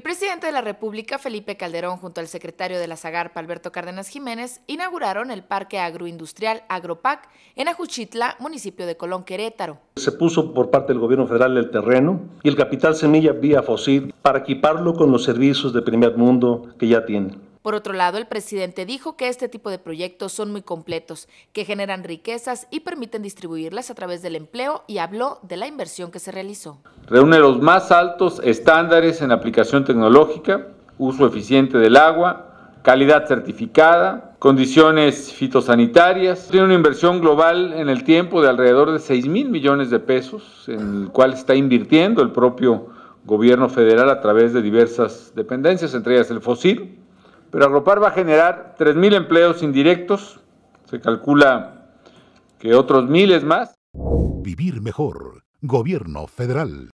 El presidente de la República, Felipe Calderón, junto al secretario de la Zagarpa, Alberto Cárdenas Jiménez, inauguraron el Parque Agroindustrial Agropac en Ajuchitla, municipio de Colón, Querétaro. Se puso por parte del gobierno federal el terreno y el capital semilla vía Fosil para equiparlo con los servicios de primer mundo que ya tiene. Por otro lado, el presidente dijo que este tipo de proyectos son muy completos, que generan riquezas y permiten distribuirlas a través del empleo y habló de la inversión que se realizó. Reúne los más altos estándares en aplicación tecnológica, uso eficiente del agua, calidad certificada, condiciones fitosanitarias. Tiene una inversión global en el tiempo de alrededor de 6 mil millones de pesos, en el cual está invirtiendo el propio gobierno federal a través de diversas dependencias, entre ellas el FOSIR, pero agrupar va a generar 3.000 empleos indirectos, se calcula que otros miles más. Vivir mejor, gobierno federal.